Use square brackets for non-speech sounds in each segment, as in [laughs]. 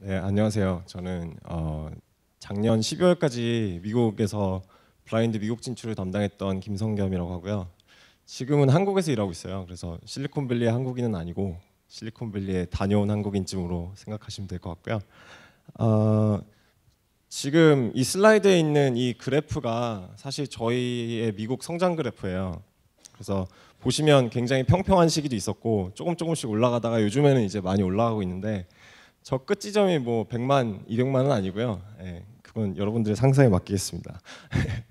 네, 안녕하세요. 저는 어, 작년 12월까지 미국에서 블라인드 미국 진출을 담당했던 김성겸이라고 하고요. 지금은 한국에서 일하고 있어요. 그래서 실리콘밸리의 한국인은 아니고 실리콘밸리에 다녀온 한국인쯤으로 생각하시면 될 것 같고요. 어, 지금 이 슬라이드에 있는 이 그래프가 사실 저희의 미국 성장 그래프예요. 그래서 보시면 굉장히 평평한 시기도 있었고 조금 조금씩 올라가다가 요즘에는 이제 많이 올라가고 있는데 저 끝지점이 뭐 100만, 200만은 아니고요. 예, 그건 여러분들의 상상에 맡기겠습니다.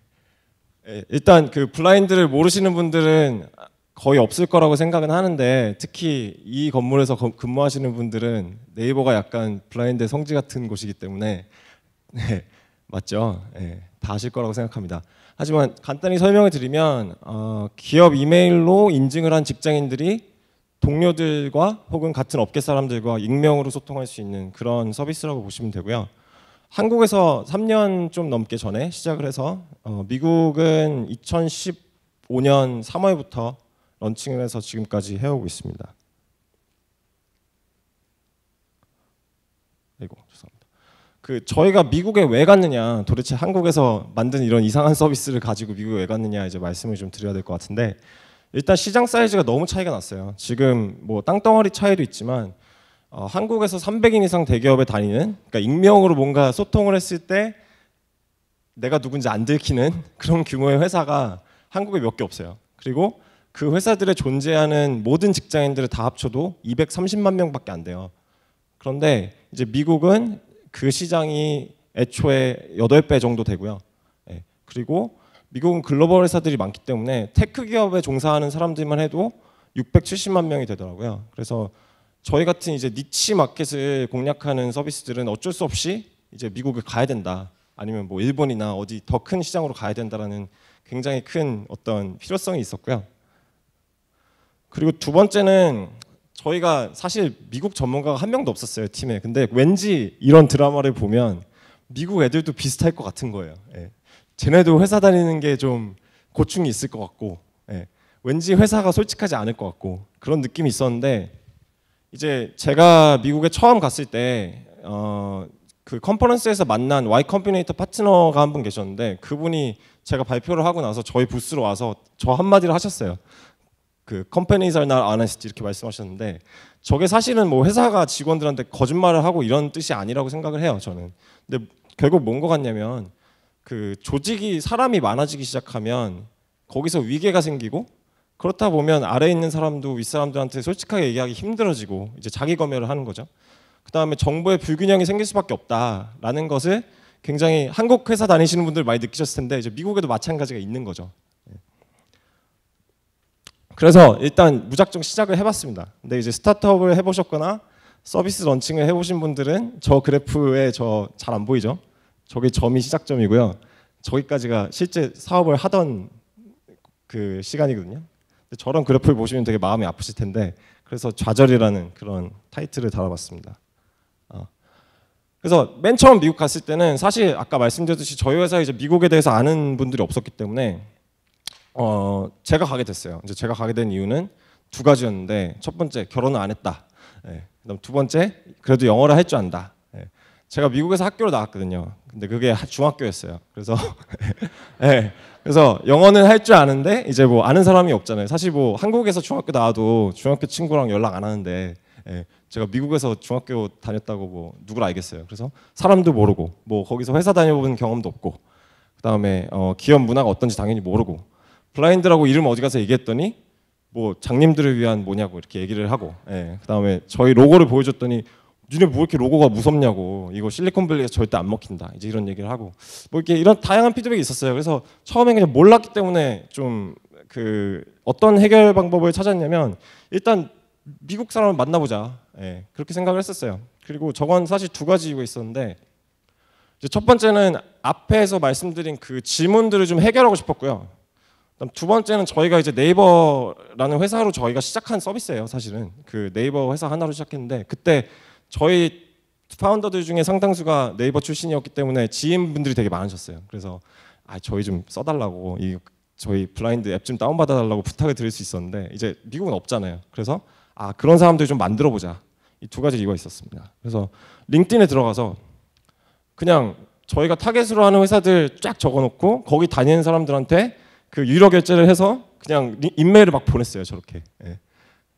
[laughs] 예, 일단 그 블라인드를 모르시는 분들은 거의 없을 거라고 생각은 하는데 특히 이 건물에서 근무하시는 분들은 네이버가 약간 블라인드 성지 같은 곳이기 때문에 [laughs] 네, 맞죠? 네, 다 아실 거라고 생각합니다. 하지만 간단히 설명을 드리면 어, 기업 이메일로 인증을 한 직장인들이 동료들과 혹은 같은 업계 사람들과 익명으로 소통할 수 있는 그런 서비스라고 보시면 되고요. 한국에서 3년 좀 넘게 전에 시작을 해서 어, 미국은 2015년 3월부터 런칭을 해서 지금까지 해오고 있습니다. 이고 죄송합니다. 그 저희가 미국에 왜 갔느냐, 도대체 한국에서 만든 이런 이상한 서비스를 가지고 미국에 왜 갔느냐 이제 말씀을 좀 드려야 될 것 같은데 일단 시장 사이즈가 너무 차이가 났어요. 지금 뭐 땅덩어리 차이도 있지만 어, 한국에서 300인 이상 대기업에 다니는 그러니까 익명으로 뭔가 소통을 했을 때 내가 누군지 안 들키는 [laughs] 그런 규모의 회사가 한국에 몇 개 없어요. 그리고 그 회사들의 존재하는 모든 직장인들을 다 합쳐도 230만 명밖에 안 돼요. 그런데 이제 미국은 그 시장이 애초에 8배 정도 되고요. 예, 그리고 미국은 글로벌 회사들이 많기 때문에 테크 기업에 종사하는 사람들만 해도 670만 명이 되더라고요. 그래서 저희 같은 이제 니치 마켓을 공략하는 서비스들은 어쩔 수 없이 이제 미국을 가야 된다. 아니면 뭐 일본이나 어디 더 큰 시장으로 가야 된다라는 굉장히 큰 어떤 필요성이 있었고요. 그리고 두 번째는 저희가 사실 미국 전문가가 한 명도 없었어요 팀에. 근데 왠지 이런 드라마를 보면 미국 애들도 비슷할 것 같은 거예요. 예. 쟤네도 회사 다니는 게 좀 고충이 있을 것 같고 예. 왠지 회사가 솔직하지 않을 것 같고 그런 느낌이 있었는데 이제 제가 미국에 처음 갔을 때 어, 그 컨퍼런스에서 만난 Y 컴피네이터 파트너가 한 분 계셨는데 그분이 제가 발표를 하고 나서 저희 부스로 와서 저 한마디를 하셨어요. 그 컴퍼니에서 날 안했지 이렇게 말씀하셨는데 저게 사실은 뭐 회사가 직원들한테 거짓말을 하고 이런 뜻이 아니라고 생각을 해요 저는. 근데 결국 뭔 것 같냐면 그 조직이 사람이 많아지기 시작하면 거기서 위계가 생기고 그렇다 보면 아래에 있는 사람도 윗사람들한테 솔직하게 얘기하기 힘들어지고 이제 자기 검열을 하는 거죠. 그다음에 정보의 불균형이 생길 수밖에 없다라는 것을 굉장히 한국 회사 다니시는 분들 많이 느끼셨을 텐데 이제 미국에도 마찬가지가 있는 거죠. 예. 그래서 일단 무작정 시작을 해봤습니다. 근데 이제 스타트업을 해보셨거나 서비스 런칭을 해보신 분들은 저 그래프에 저 잘 안 보이죠? 저게 점이 시작점이고요. 저기까지가 실제 사업을 하던 그 시간이거든요. 저런 그래프를 보시면 되게 마음이 아프실 텐데 그래서 좌절이라는 그런 타이틀을 달아봤습니다. 어. 그래서 맨 처음 미국 갔을 때는 사실 아까 말씀드렸듯이 저희 회사 이제 미국에 대해서 아는 분들이 없었기 때문에 어 제가 가게 됐어요. 이제 제가 가게 된 이유는 두 가지였는데 첫 번째 결혼을 안 했다. 네. 그다음 두 번째 그래도 영어를 할 줄 안다. 제가 미국에서 학교를 나왔거든요. 근데 그게 중학교였어요. 그래서 네, [laughs] 그래서 영어는 할 줄 아는데 이제 뭐 아는 사람이 없잖아요. 사실 뭐 한국에서 중학교 나와도 중학교 친구랑 연락 안 하는데 네, 제가 미국에서 중학교 다녔다고 뭐 누굴 알겠어요. 그래서 사람도 모르고 뭐 거기서 회사 다녀본 경험도 없고 그다음에 어, 기업 문화가 어떤지 당연히 모르고 블라인드라고 이름 어디 가서 얘기했더니 뭐 장님들을 위한 뭐냐고 이렇게 얘기를 하고 예, 그다음에 저희 로고를 보여줬더니 눈에 뭐 이렇게 로고가 무섭냐고 이거 실리콘밸리에서 절대 안 먹힌다 이제 이런 얘기를 하고 뭐 이렇게 이런 다양한 피드백이 있었어요 그래서 처음엔 그냥 몰랐기 때문에 좀 그 어떤 해결 방법을 찾았냐면 일단 미국 사람을 만나보자 예, 그렇게 생각을 했었어요 그리고 저건 사실 두 가지 이유가 있었는데 이제 첫 번째는 앞에서 말씀드린 그 질문들을 좀 해결하고 싶었고요 그다음 두 번째는 저희가 이제 네이버라는 회사로 저희가 시작한 서비스예요 사실은 그 네이버 회사 하나로 시작했는데 그때 저희 파운더들 중에 상당수가 네이버 출신이었기 때문에 지인분들이 되게 많으셨어요. 그래서 아 저희 좀 써달라고 이 저희 블라인드 앱 좀 다운받아달라고 부탁을 드릴 수 있었는데 이제 미국은 없잖아요. 그래서 아 그런 사람들 좀 만들어 보자. 이 두 가지 이유가 있었습니다. 그래서 링크인에 들어가서 그냥 저희가 타겟으로 하는 회사들 쫙 적어놓고 거기 다니는 사람들한테 그 유료 결제를 해서 그냥 인메일을 막 보냈어요. 저렇게. 예.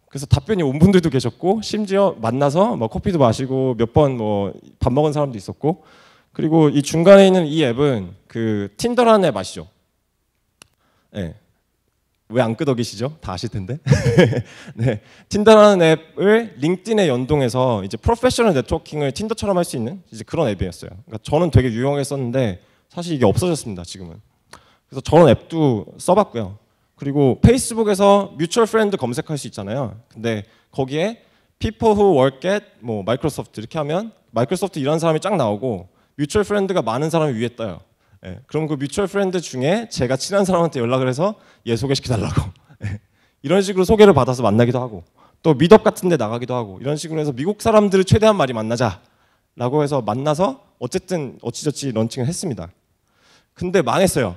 그래서 답변이 온 분들도 계셨고 심지어 만나서 뭐 커피도 마시고 몇 번 뭐 밥 먹은 사람도 있었고 그리고 이 중간에 있는 이 앱은 그 틴더라는 앱 아시죠? 예. 네. 왜안 끄덕이시죠? 다 아실 텐데. [laughs] 네. 틴더라는 앱을 링크드에 연동해서 이제 프로페셔널 네트워킹을 틴더처럼 할 수 있는 이제 그런 앱이었어요. 그러니까 저는 되게 유용했었는데 사실 이게 없어졌습니다, 지금은. 그래서 저런 앱도 써봤고요. 그리고 페이스북에서 뮤추얼 프렌드 검색할 수 있잖아요. 근데 거기에 people who work at 뭐 마이크로소프트 이렇게 하면 마이크로소프트 이런 사람이 쫙 나오고 뮤추얼 프렌드가 많은 사람이 위에 떠요. 예, 그럼 그 뮤추얼 프렌드 중에 제가 친한 사람한테 연락을 해서 얘 소개시켜달라고 [laughs] 예, 이런 식으로 소개를 받아서 만나기도 하고 또미덕 같은 데 나가기도 하고 이런 식으로 해서 미국 사람들을 최대한 많이 만나자라고 해서 만나서 어쨌든 어찌저찌 런칭을 했습니다. 근데 망했어요.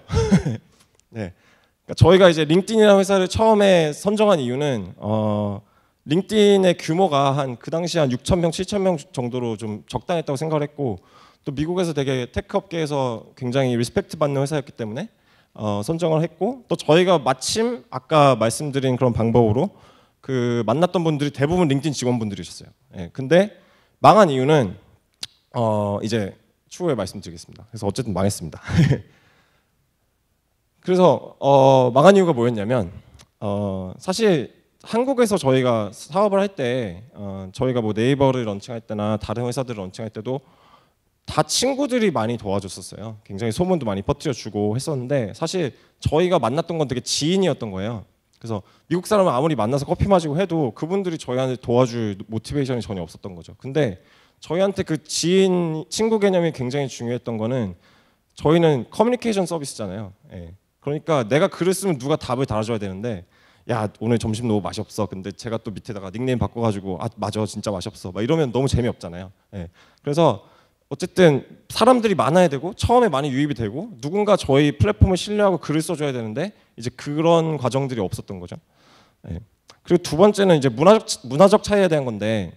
[laughs] 네. 그러니까 저희가 이제 링크인이라는 회사를 처음에 선정한 이유는 어, 링크인의 규모가 한 그 당시 한 6천 명, 7천 명 정도로 좀 적당했다고 생각을 했고 또 미국에서 되게 테크 업계에서 굉장히 리스펙트 받는 회사였기 때문에 어, 선정을 했고 또 저희가 마침 아까 말씀드린 그런 방법으로 그 만났던 분들이 대부분 링크인 직원분들이셨어요. 예, 근데 망한 이유는 어, 이제 추후에 말씀드리겠습니다. 그래서 어쨌든 망했습니다. [laughs] 그래서 어, 망한 이유가 뭐였냐면 어, 사실 한국에서 저희가 사업을 할 때 어, 저희가 뭐 네이버를 런칭할 때나 다른 회사들을 런칭할 때도 다 친구들이 많이 도와줬었어요. 굉장히 소문도 많이 퍼뜨려주고 했었는데 사실 저희가 만났던 건 되게 지인이었던 거예요. 그래서 미국 사람을 아무리 만나서 커피 마시고 해도 그분들이 저희한테 도와줄 모티베이션이 전혀 없었던 거죠. 근데 저희한테 그 지인 친구 개념이 굉장히 중요했던 거는 저희는 커뮤니케이션 서비스잖아요. 예. 그러니까 내가 글을 쓰면 누가 답을 달아줘야 되는데 야 오늘 점심 너무 맛이 없어. 근데 제가 또 밑에다가 닉네임 바꿔가지고 아 맞아 진짜 맛이 없어. 막 이러면 너무 재미없잖아요. 예. 그래서 어쨌든 사람들이 많아야 되고 처음에 많이 유입이 되고 누군가 저희 플랫폼을 신뢰하고 글을 써줘야 되는데 이제 그런 과정들이 없었던 거죠. 예. 그리고 두 번째는 이제 문화적 문화적 차이에 대한 건데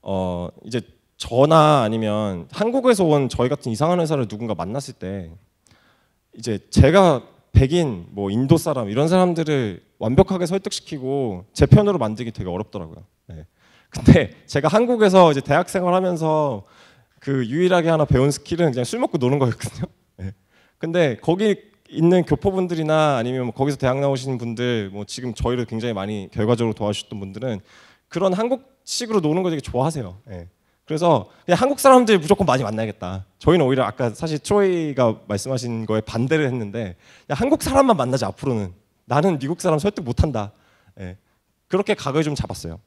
어 이제 저나 아니면 한국에서 온 저희 같은 이상한 회사를 누군가 만났을 때 이제 제가 백인, 뭐 인도 사람 이런 사람들을 완벽하게 설득시키고 제 편으로 만들기 되게 어렵더라고요. 네. 근데 [laughs] 제가 한국에서 이제 대학생활 하면서 그 유일하게 하나 배운 스킬은 그냥 술 먹고 노는 거였거든요. [laughs] 네. 근데 거기 있는 교포분들이나 아니면 뭐 거기서 대학 나오시는 분들, 뭐 지금 저희를 굉장히 많이 결과적으로 도와주셨던 분들은 그런 한국식으로 노는 거 되게 좋아하세요. 네. 그래서 그냥 한국 사람들 무조건 많이 만나야겠다. 저희는 오히려 아까 사실 트로이가 말씀하신 거에 반대를 했는데 한국 사람만 만나자 앞으로는 나는 미국 사람 설득 못한다. 예. 그렇게 각을 좀 잡았어요.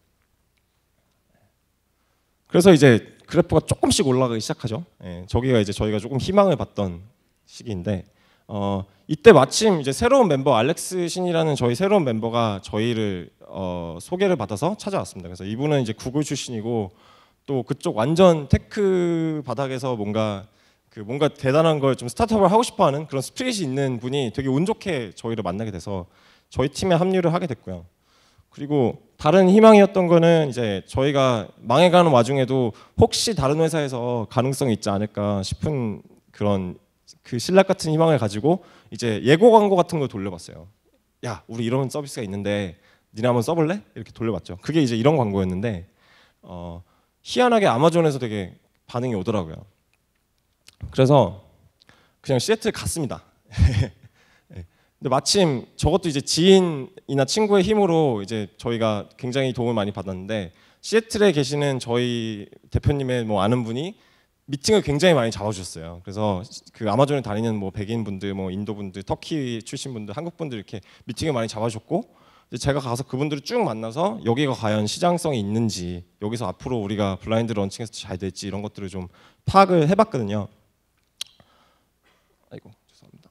그래서 이제 그래프가 조금씩 올라가기 시작하죠. 예. 저기가 이제 저희가 조금 희망을 봤던 시기인데 어, 이때 마침 이제 새로운 멤버 알렉스 신이라는 저희 새로운 멤버가 저희를 어, 소개를 받아서 찾아왔습니다. 그래서 이분은 이제 구글 출신이고 또 그쪽 완전 테크 바닥에서 뭔가 그 뭔가 대단한 걸 좀 스타트업을 하고 싶어하는 그런 스피릿이 있는 분이 되게 운 좋게 저희를 만나게 돼서 저희 팀에 합류를 하게 됐고요. 그리고 다른 희망이었던 거는 이제 저희가 망해가는 와중에도 혹시 다른 회사에서 가능성이 있지 않을까 싶은 그런 그 신락 같은 희망을 가지고 이제 예고 광고 같은 걸 돌려봤어요. 야, 우리 이런 서비스가 있는데 니네 한번 써볼래? 이렇게 돌려봤죠. 그게 이제 이런 광고였는데 어, 희한하게 아마존에서 되게 반응이 오더라고요. 그래서 그냥 시애틀 갔습니다. [laughs] 네. 근데 마침 저것도 이제 지인이나 친구의 힘으로 이제 저희가 굉장히 도움을 많이 받았는데 시애틀에 계시는 저희 대표님의 뭐 아는 분이 미팅을 굉장히 많이 잡아주셨어요. 그래서 그 아마존에 다니는 뭐 백인 분들, 뭐 인도 분들, 터키 출신 분들, 한국 분들 이렇게 미팅을 많이 잡아주셨고 제가 가서 그분들을 쭉 만나서 여기가 과연 시장성이 있는지 여기서 앞으로 우리가 블라인드 런칭해서 잘 될지 이런 것들을 좀 파악을 해봤거든요. 아이고 죄송합니다.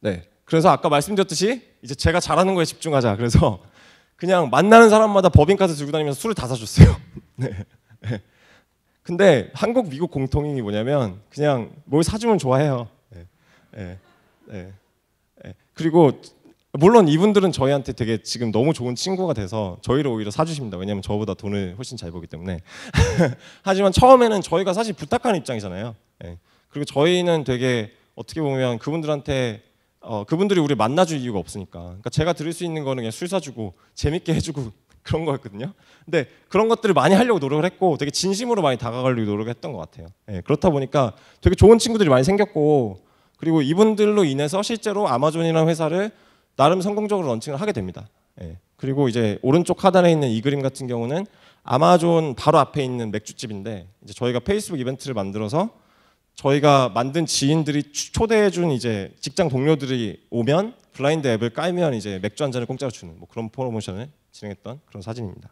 네, 그래서 아까 말씀드렸듯이 이제 제가 잘하는 거에 집중하자. 그래서 [laughs] 그냥 만나는 사람마다 버빈카드 들고 다니면서 술을 다 사줬어요. [laughs] 네. 근데 한국 미국 공통인이 뭐냐면 그냥 뭘 사주면 좋아해요. 네. 네. 네. 네. 그리고 물론 이분들은 저희한테 되게 지금 너무 좋은 친구가 돼서 저희를 오히려 사주십니다. 왜냐하면 저보다 돈을 훨씬 잘보기 때문에. [laughs] 하지만 처음에는 저희가 사실 부탁하는 입장이잖아요. 예. 그리고 저희는 되게 어떻게 보면 그분들한테 어, 그분들이 우리 만나줄 이유가 없으니까. 그러니까 제가 들을 수 있는 거는 그냥 술 사주고 재밌게 해주고 [laughs] 그런 거였거든요. 근데 그런 것들을 많이 하려고 노력을 했고 되게 진심으로 많이 다가가려고 노력했던 을것 같아요. 예. 그렇다 보니까 되게 좋은 친구들이 많이 생겼고 그리고 이분들로 인해서 실제로 아마존이라는 회사를 나름 성공적으로 런칭을 하게 됩니다. 예. 그리고 이제 오른쪽 하단에 있는 이 그림 같은 경우는 아마존 바로 앞에 있는 맥주집인데 이제 저희가 페이스북 이벤트를 만들어서 저희가 만든 지인들이 초대해 준 이제 직장 동료들이 오면 블라인드 앱을 깔면 이제 맥주 한 잔을 공짜로 주는 뭐 그런 프로모션을 진행했던 그런 사진입니다.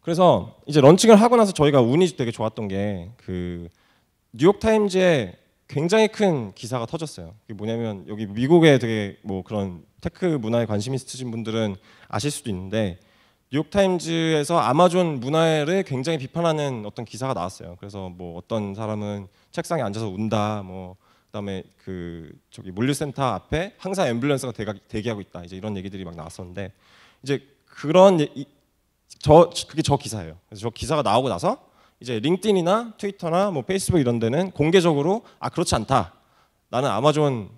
그래서 이제 런칭을 하고 나서 저희가 운이 되게 좋았던 게 그 뉴욕 타임즈에 굉장히 큰 기사가 터졌어요. 이게 뭐냐면 여기 미국에 되게 뭐 그런 테크 문화에 관심 있으신 분들은 아실 수도 있는데 뉴욕 타임즈에서 아마존 문화를 굉장히 비판하는 어떤 기사가 나왔어요. 그래서 뭐 어떤 사람은 책상에 앉아서 운다, 뭐 그다음에 그 저기 물류센터 앞에 항상 앰뷸런스가 대가, 대기하고 있다, 이제 이런 얘기들이 막 나왔었는데 이제 그런 이, 저 그게 저 기사예요. 그래서 저 기사가 나오고 나서 이제 링크인이나 트위터나 뭐 페이스북 이런 데는 공개적으로 아 그렇지 않다. 나는 아마존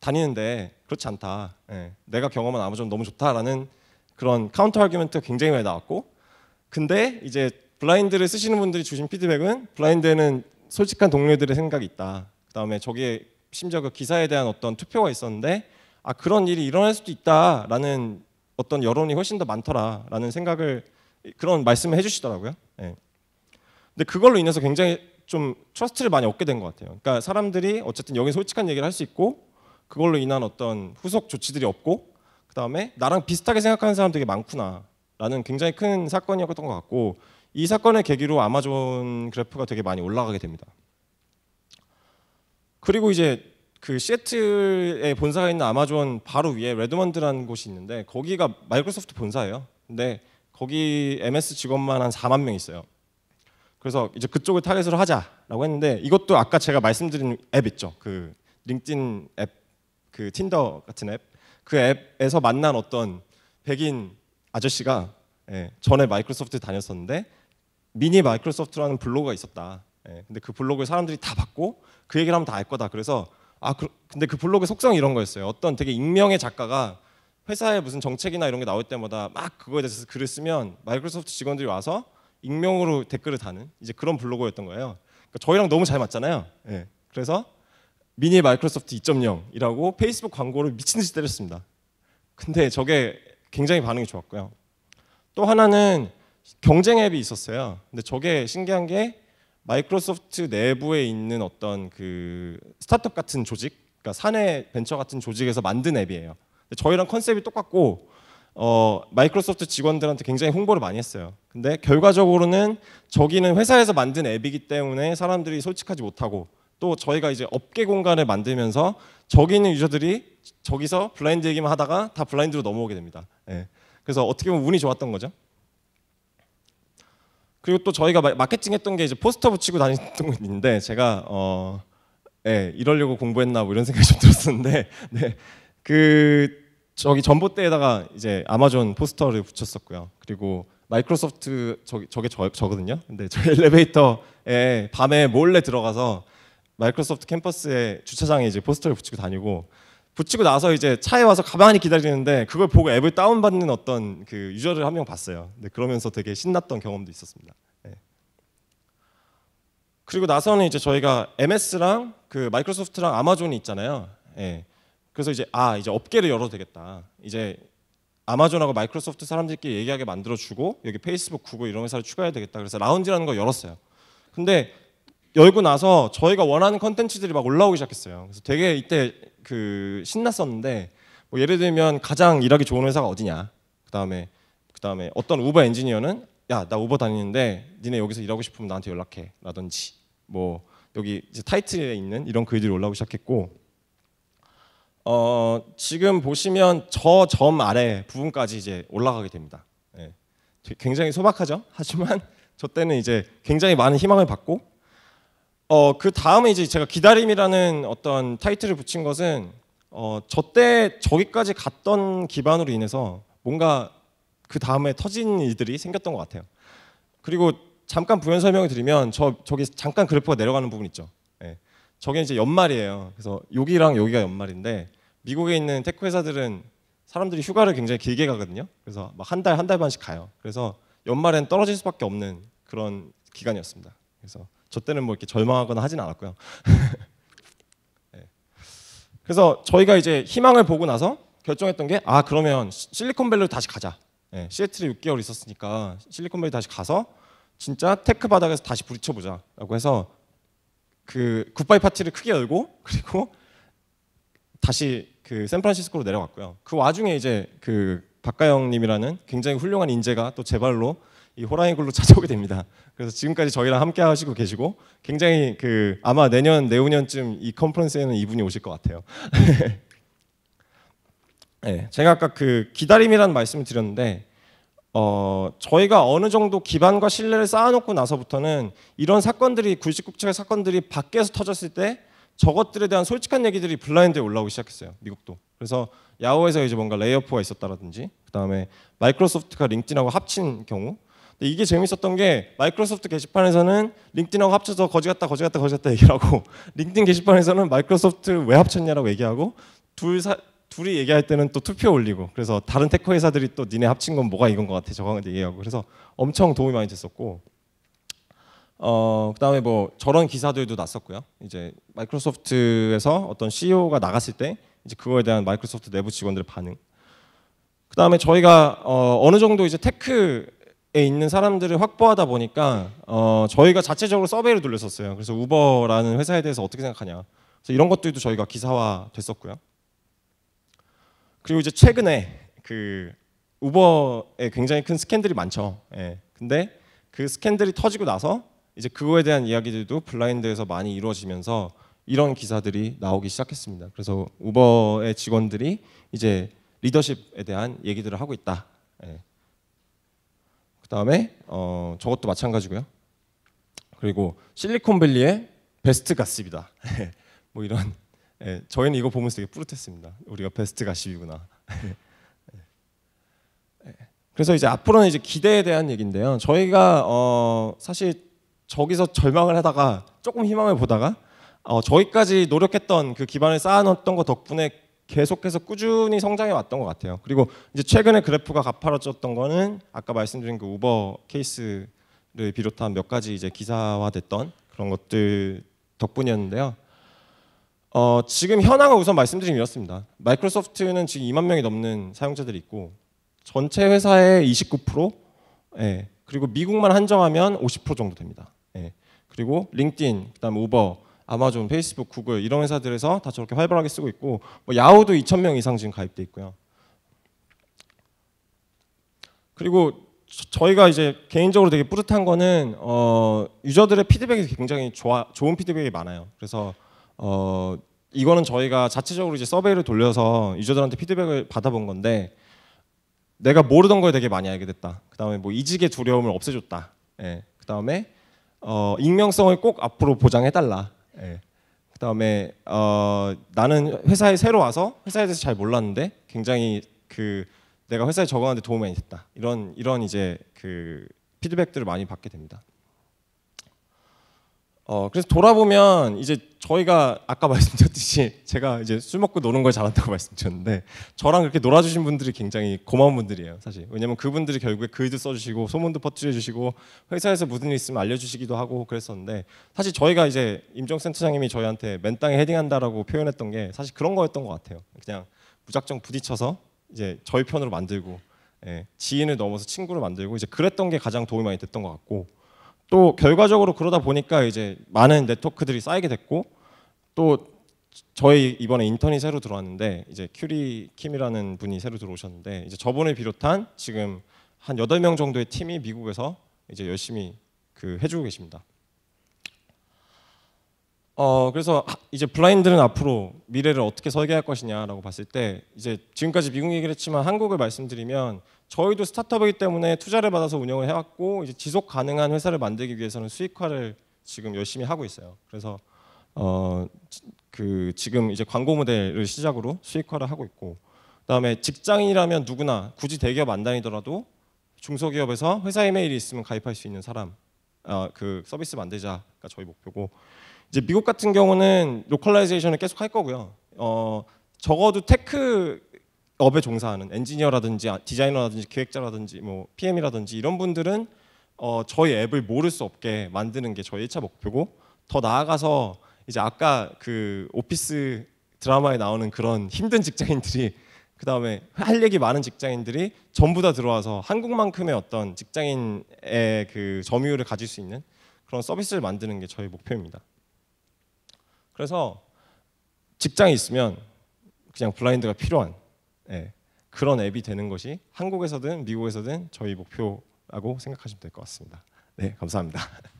다니는데 그렇지 않다. 예. 내가 경험한 아마존 너무 좋다라는 그런 카운터 아규멘트가 굉장히 많이 나왔고 근데 이제 블라인드를 쓰시는 분들이 주신 피드백은 블라인드에는 솔직한 동료들의 생각이 있다. 그다음에 저기에 심지어 그 기사에 대한 어떤 투표가 있었는데 아 그런 일이 일어날 수도 있다라는 어떤 여론이 훨씬 더 많더라라는 생각을 그런 말씀을 해주시더라고요. 예. 근데 그걸로 인해서 굉장히 좀 트러스트를 많이 얻게 된 것 같아요. 그러니까 사람들이 어쨌든 여기 솔직한 얘기를 할 수 있고 그걸로 인한 어떤 후속 조치들이 없고 그 다음에 나랑 비슷하게 생각하는 사람 들이 많구나라는 굉장히 큰 사건이었던 것 같고 이 사건의 계기로 아마존 그래프가 되게 많이 올라가게 됩니다. 그리고 이제 그 시애틀에 본사가 있는 아마존 바로 위에 레드먼드라는 곳이 있는데 거기가 마이크로소프트 본사예요. 근데 거기 MS 직원만 한 4만 명 있어요. 그래서 이제 그쪽을 타겟으로 하자라고 했는데 이것도 아까 제가 말씀드린 앱 있죠. 그 링크인 앱, 그 틴더 같은 앱. 그 앱에서 만난 어떤 백인 아저씨가 예, 전에 마이크로소프트 다녔었는데 미니 마이크로소프트라는 블로그가 있었다. 예, 근데 그 블로그에 사람들이 다 봤고 그 얘기를 하면 다 알 거다. 그래서 아 그, 근데 그 블로그의 속성이 이런 거였어요. 어떤 되게 익명의 작가가 회사에 무슨 정책이나 이런 게 나올 때마다 막 그거에 대해서 글을 쓰면 마이크로소프트 직원들이 와서 익명으로 댓글을 다는 이제 그런 블로거였던 거예요. 그러니까 저희랑 너무 잘 맞잖아요. 네. 그래서 미니 마이크로소프트 2.0이라고 페이스북 광고를 미친 듯이 때렸습니다. 근데 저게 굉장히 반응이 좋았고요. 또 하나는 경쟁 앱이 있었어요. 근데 저게 신기한 게 마이크로소프트 내부에 있는 어떤 그 스타트업 같은 조직, 그러니까 사내 벤처 같은 조직에서 만든 앱이에요. 저희랑 컨셉이 똑같고 어, 마이크로소프트 직원들한테 굉장히 홍보를 많이 했어요. 근데 결과적으로는 저기는 회사에서 만든 앱이기 때문에 사람들이 솔직하지 못하고 또 저희가 이제 업계 공간을 만들면서 저기 있는 유저들이 저기서 블라인드 얘기만 하다가 다 블라인드로 넘어오게 됩니다. 예. 그래서 어떻게 보면 운이 좋았던 거죠. 그리고 또 저희가 마케팅 했던 게 이제 포스터 붙이고 다녔던 게 있는데 제가 어, 예, 이러려고 공부했나 뭐 이런 생각이 좀 들었었는데 [laughs] 네. 그 저기 전봇대에다가 이제 아마존 포스터를 붙였었고요. 그리고 마이크로소프트 저, 기 저게 저, 거든요 근데 저 [laughs] 엘리베이터에 밤에 몰래 들어가서 마이크로소프트 캠퍼스에 주차장에 이제 포스터를 붙이고 다니고 붙이고 나서 이제 차에 와서 가만히 기다리는데 그걸 보고 앱을 다운받는 어떤 그 유저를 한 명 봤어요. 근데 그러면서 되게 신났던 경험도 있었습니다. 네. 그리고 나서는 이제 저희가 MS랑 그 마이크로소프트랑 아마존이 있잖아요. 네. 그래서 이제 아 이제 업계를 열어도 되겠다. 이제 아마존하고 마이크로소프트 사람들끼리 얘기하게 만들어주고 여기 페이스북, 구글 이런 회사를 추가해야 되겠다. 그래서 라운지라는 걸 열었어요. 근데 열고 나서 저희가 원하는 컨텐츠들이 막 올라오기 시작했어요. 그래서 되게 이때 그 신났었는데 뭐 예를 들면 가장 일하기 좋은 회사가 어디냐. 그 다음에 그 다음에 어떤 우버 엔지니어는 야 나 우버 다니는데 니네 여기서 일하고 싶으면 나한테 연락해 라든지 뭐 여기 이제 타이틀에 있는 이런 글들이 올라오기 시작했고 어, 지금 보시면 저 점 아래 부분까지 이제 올라가게 됩니다. 예. 굉장히 소박하죠. [laughs] 하지만 저 때는 이제 굉장히 많은 희망을 받고 어, 그 다음에 이제 제가 기다림이라는 어떤 타이틀을 붙인 것은 어, 저때 저기까지 갔던 기반으로 인해서 뭔가 그 다음에 터진 일들이 생겼던 것 같아요. 그리고 잠깐 부연 설명을 드리면 저 저기 잠깐 그래프가 내려가는 부분 있죠. 예. 저게 이제 연말이에요. 그래서 여기랑 여기가 연말인데 미국에 있는 테크 회사들은 사람들이 휴가를 굉장히 길게 가거든요. 그래서 막 한 달 한 달 반씩 가요. 그래서 연말엔 떨어질 수밖에 없는 그런 기간이었습니다. 그래서 저 때는 뭐 이렇게 절망하거나 하진 않았고요. [laughs] 네. 그래서 저희가 이제 희망을 보고 나서 결정했던 게 아 그러면 실리콘밸리로 다시 가자. 네, 시애틀에 6개월 있었으니까 실리콘밸리 다시 가서 진짜 테크 바닥에서 다시 부딪혀 보자라고 해서 그 굿바이 파티를 크게 열고 [laughs] 그리고 다시 그 샌프란시스코로 내려갔고요. 그 와중에 이제 그 박가영님이라는 굉장히 훌륭한 인재가 또 제발로 이 호랑이굴로 [laughs] 찾아오게 됩니다. 그래서 지금까지 저희랑 함께 하시고 계시고 굉장히 그 아마 내년 내후년쯤 이 컨퍼런스에는 이분이 오실 것 같아요. [laughs] 네, 제가 아까 그 기다림이라는 말씀을 드렸는데 어, 저희가 어느 정도 기반과 신뢰를 쌓아놓고 나서부터는 이런 사건들이 굴식국책의 사건들이 밖에서 터졌을 때 저것들에 대한 솔직한 얘기들이 블라인드에 올라오기 시작했어요. 미국도. 그래서 야호에서 이제 뭔가 레이어포가 있었다라든지 그다음에 마이크로소프트가 링크하고 합친 경우 근데 이게 재밌었던 게 마이크로소프트 게시판에서는 링크하고 합쳐서 거지 같다 거지 같다 거지 같다 얘기하고 [laughs] 링크 게시판에서는 마이크로소프트 왜 합쳤냐라고 얘기하고 둘 사, 둘이 얘기할 때는 또 투표 올리고 그래서 다른 테크 회사들이 또 니네 합친 건 뭐가 이건 것 같아 저거 얘기하고 그래서 엄청 도움이 많이 됐었고 어 그다음에 뭐 저런 기사들도 났었고요. 이제 마이크로소프트에서 어떤 CEO가 나갔을 때 이제 그거에 대한 마이크로소프트 내부 직원들의 반응. 그다음에 저희가 어, 어느 정도 이제 테크에 있는 사람들을 확보하다 보니까 어, 저희가 자체적으로 서베이를 돌렸었어요. 그래서 우버라는 회사에 대해서 어떻게 생각하냐. 그래서 이런 것들도 저희가 기사화 됐었고요. 그리고 이제 최근에 그 우버에 굉장히 큰 스캔들이 많죠. 예. 근데 그 스캔들이 터지고 나서 이제 그거에 대한 이야기들도 블라인드에서 많이 이루어지면서 이런 기사들이 나오기 시작했습니다. 그래서 우버의 직원들이 이제 리더십에 대한 얘기들을 하고 있다. 예. 그 다음에 어, 저것도 마찬가지고요. 그리고 실리콘밸리의 베스트 가십이다. 예. 뭐 이런 예, 저희는 이거 보면서 되게 뿌듯했습니다. 우리가 베스트 가십이구나. 예. 예. 그래서 이제 앞으로는 이제 기대에 대한 얘기인데요. 저희가 어, 사실 저기서 절망을 하다가 조금 희망을 보다가 어, 저희까지 노력했던 그 기반을 쌓아놨던 것 덕분에 계속해서 꾸준히 성장해 왔던 것 같아요. 그리고 이제 최근에 그래프가 가파르졌던 거는 아까 말씀드린 그 우버 케이스를 비롯한 몇 가지 이제 기사화됐던 그런 것들 덕분이었는데요. 어, 지금 현황을 우선 말씀드리면 이렇습니다. 마이크로소프트는 지금 2만 명이 넘는 사용자들이 있고 전체 회사의 29% 예, 그리고 미국만 한정하면 50% 정도 됩니다. 예. 그리고 링크인, 그다음 우버, 아마존, 페이스북, 구글 이런 회사들에서 다 저렇게 활발하게 쓰고 있고 뭐 야후도 2천 명 이상 지금 가입돼 있고요. 그리고 저희가 이제 개인적으로 되게 뿌듯한 거는 어, 유저들의 피드백이 굉장히 좋아, 좋은 피드백이 많아요. 그래서 어, 이거는 저희가 자체적으로 이제 서베이를 돌려서 유저들한테 피드백을 받아본 건데 내가 모르던 걸 되게 많이 알게 됐다. 그다음에 뭐 이직의 두려움을 없애줬다. 예. 그다음에 어, 익명성을 꼭 앞으로 보장해달라. 예. 그다음에 어, 나는 회사에 새로 와서 회사에 대해서 잘 몰랐는데 굉장히 그 내가 회사에 적응하는데 도움이 많이 됐다. 이런 이런 이제 그 피드백들을 많이 받게 됩니다. 어, 그래서 돌아보면 이제 저희가 아까 [laughs] 말씀드렸듯이 제가 이제 술 먹고 노는 걸 잘한다고 [laughs] 말씀드렸는데 저랑 그렇게 놀아주신 분들이 굉장히 고마운 분들이에요 사실 왜냐면 그분들이 결국에 글도 써주시고 소문도 퍼뜨려주시고 회사에서 무슨 일 있으면 알려주시기도 하고 그랬었는데 사실 저희가 이제 임정센터장님이 저희한테 맨땅에 헤딩한다라고 표현했던 게 사실 그런 거였던 것 같아요 그냥 무작정 부딪혀서 이제 저희 편으로 만들고 예, 지인을 넘어서 친구를 만들고 이제 그랬던 게 가장 도움이 많이 됐던 것 같고 또 결과적으로 그러다 보니까 이제 많은 네트워크들이 쌓이게 됐고 또 저희 이번에 인턴이 새로 들어왔는데 이제 큐리 킴이라는 분이 새로 들어오셨는데 이제 저분을 비롯한 지금 한 여덟 명 정도의 팀이 미국에서 이제 열심히 그 해주고 계십니다. 어 그래서 이제 블라인드는 앞으로 미래를 어떻게 설계할 것이냐라고 봤을 때 이제 지금까지 미국 얘기를 했지만 한국을 말씀드리면 저희도 스타트업이기 때문에 투자를 받아서 운영을 해왔고 이제 지속 가능한 회사를 만들기 위해서는 수익화를 지금 열심히 하고 있어요. 그래서 어 그 지금 이제 광고 모델을 시작으로 수익화를 하고 있고 그다음에 직장인이라면 누구나 굳이 대기업 안 다니더라도 중소기업에서 회사 이메일이 있으면 가입할 수 있는 사람 어, 그 서비스 만들자가 저희 목표고 이제 미국 같은 경우는 로컬라이제이션을 계속 할 거고요. 어, 적어도 테크 업에 종사하는 엔지니어라든지 아, 디자이너라든지 기획자라든지 뭐 PM이라든지 이런 분들은 어, 저희 앱을 모를 수 없게 만드는 게 저희 1차 목표고 더 나아가서 이제 아까 그 오피스 드라마에 나오는 그런 힘든 직장인들이 [laughs] 그 다음에 할 얘기 많은 직장인들이 전부 다 들어와서 한국만큼의 어떤 직장인의 그 점유율을 가질 수 있는 그런 서비스를 만드는 게 저희 목표입니다. 그래서 직장이 있으면 그냥 블라인드가 필요한 예, 그런 앱이 되는 것이 한국에서든 미국에서든 저희 목표라고 생각하시면 될 것 같습니다. 네, 감사합니다. [laughs]